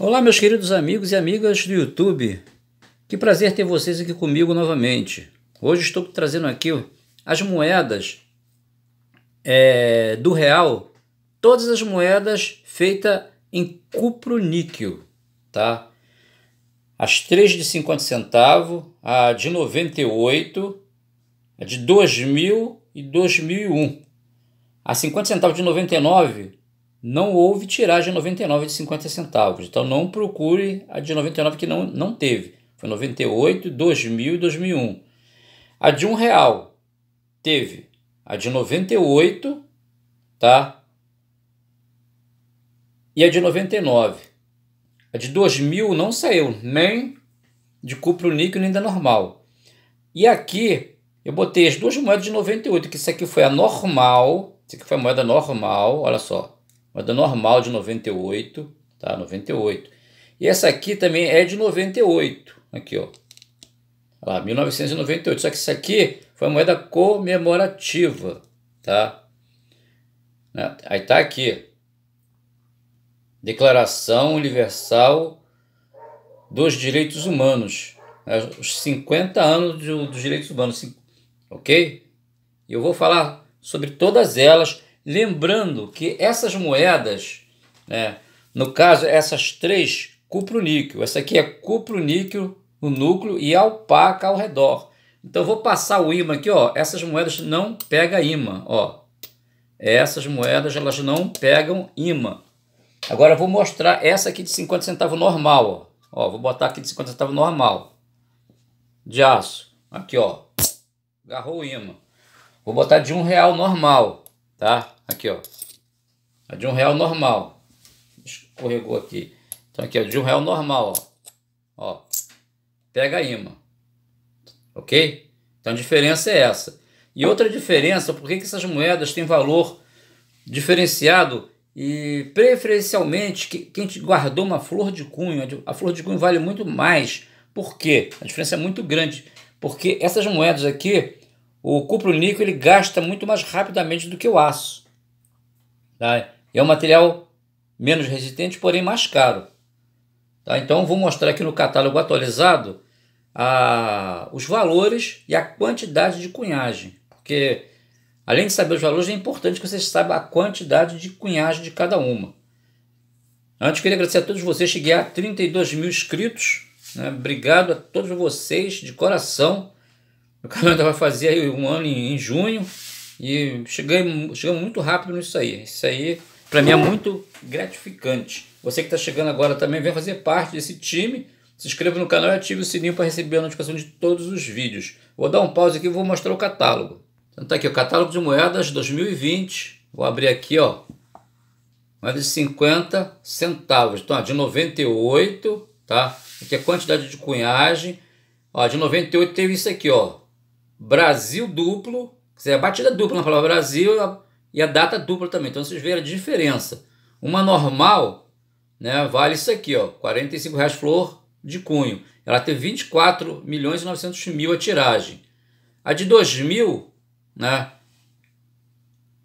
Olá, meus queridos amigos e amigas do YouTube. Que prazer ter vocês aqui comigo novamente. Hoje estou trazendo aqui as moedas é, do real, todas as moedas feitas em cupro níquel, tá? As três de 50 centavos, a de 98, a de 2000 e 2001. A 50 centavos de 99 não houve tiragem 99 de 50 centavos. Então não procure a de 99 que não, não teve. Foi 98, 2000 e 2001. A de 1 real teve. A de 98, tá? E a de 99. A de 2000 não saiu, nem de cupro níquel nem da normal. E aqui eu botei as duas moedas de 98, que isso aqui foi a normal, isso aqui foi a moeda normal, olha só uma da normal de 98, tá? 98. E essa aqui também é de 98, aqui, ó. Olha lá, 1998. Só que isso aqui foi moeda comemorativa, tá? Né? Aí tá aqui. Declaração Universal dos Direitos Humanos. Né? Os 50 anos do, dos direitos humanos, ok? Eu vou falar sobre todas elas Lembrando que essas moedas, né, no caso, essas três, cupro-níquel. Essa aqui é cupro-níquel no núcleo e alpaca ao redor. Então, vou passar o imã aqui, ó. Essas moedas não pegam imã, ó. Essas moedas, elas não pegam imã. Agora, vou mostrar essa aqui de 50 centavos normal, ó. ó. Vou botar aqui de 50 centavos normal. De aço. Aqui, ó. Agarrou o imã. Vou botar de um real normal, tá? Aqui, ó. A de um real normal. Escorregou aqui. Então aqui, ó, de um real normal, ó. Ó. Pega imã. Ok? Então a diferença é essa. E outra diferença, por que, que essas moedas têm valor diferenciado e preferencialmente que, quem guardou uma flor de cunho, a flor de cunho vale muito mais. Por quê? A diferença é muito grande. Porque essas moedas aqui, o cupro níquel ele gasta muito mais rapidamente do que o aço. Tá? É um material menos resistente, porém mais caro. Tá? Então vou mostrar aqui no catálogo atualizado a, os valores e a quantidade de cunhagem. Porque além de saber os valores, é importante que você saiba a quantidade de cunhagem de cada uma. Antes, queria agradecer a todos vocês, cheguei a 32 mil inscritos. Né? Obrigado a todos vocês de coração. O canal ainda vai fazer um ano em junho. E cheguei, chegamos muito rápido nisso aí. Isso aí, para mim, é muito gratificante. Você que está chegando agora também, vem fazer parte desse time. Se inscreva no canal e ative o sininho para receber a notificação de todos os vídeos. Vou dar um pause aqui e vou mostrar o catálogo. Então tá aqui o catálogo de moedas 2020. Vou abrir aqui, ó. moeda de 50 centavos. Então, ó, de 98, tá? Aqui é a quantidade de cunhagem. Ó, de 98 teve isso aqui, ó. Brasil duplo, Quer dizer, a batida dupla na palavra Brasil e a data dupla também. Então vocês veem a diferença. Uma normal né, vale isso aqui, ó, 45 reais flor de cunho. Ela tem 24 milhões e 900 mil a tiragem. A de 2000, né,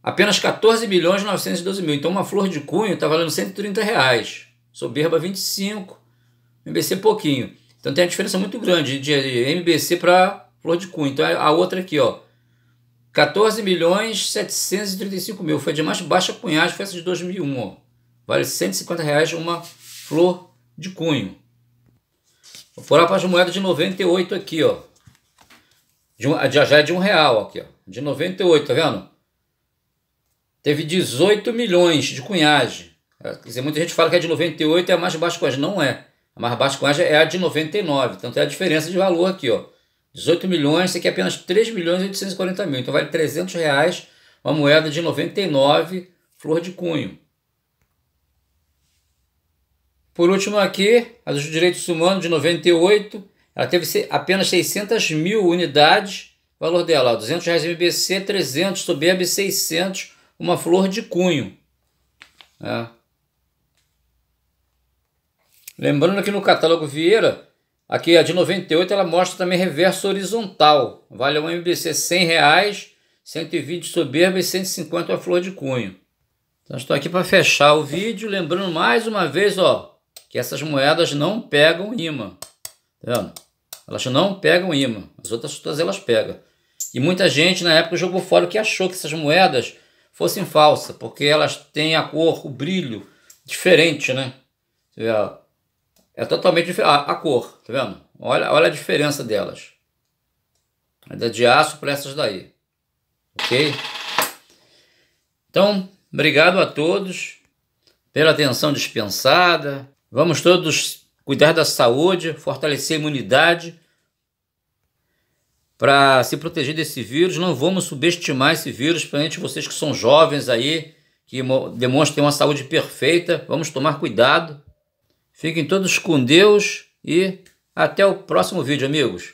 apenas 14 milhões e 912 mil. Então uma flor de cunho está valendo 130 reais. Soberba 25, MBC pouquinho. Então tem a diferença muito grande de MBC para flor de cunho. Então a outra aqui, ó, 14 milhões 735 mil. Foi de mais baixa cunhagem, foi essa de 2001. Ó. Vale 150 reais uma flor de cunho. Vou falar para as moedas de 98 aqui, ó. De um, já, já é de um real aqui, ó. De 98, tá vendo? Teve 18 milhões de cunhagem. É, quer dizer, muita gente fala que a de 98 é a mais baixa cunhagem. Não é. A mais baixa cunhagem é a de 99. Então tem a diferença de valor aqui, ó. 18 milhões, isso aqui é apenas 3 milhões e 840 mil. Então vale 300 reais uma moeda de 99 flor de cunho. Por último aqui, a dos direitos humanos de 98, ela teve apenas 600 mil unidades, valor dela, 200 reais MBC, 300 soberb, 600, uma flor de cunho. É. Lembrando que no catálogo Vieira, Aqui a de 98 ela mostra também reverso horizontal. Vale um MBC 100 reais, 120 soberba e 150 a flor de cunho. Então estou aqui para fechar o vídeo, lembrando mais uma vez, ó, que essas moedas não pegam imã. Tá vendo? Elas não pegam imã. As outras todas elas pegam. E muita gente na época jogou fora o que achou que essas moedas fossem falsas, porque elas têm a cor, o brilho diferente, né? Você vê, ó, é totalmente diferente. Ah, a cor, tá vendo? Olha, olha a diferença delas. É da de aço para essas daí. Ok? Então, obrigado a todos pela atenção dispensada. Vamos todos cuidar da saúde, fortalecer a imunidade para se proteger desse vírus. Não vamos subestimar esse vírus, principalmente vocês que são jovens aí, que demonstram uma saúde perfeita. Vamos tomar cuidado Fiquem todos com Deus e até o próximo vídeo, amigos.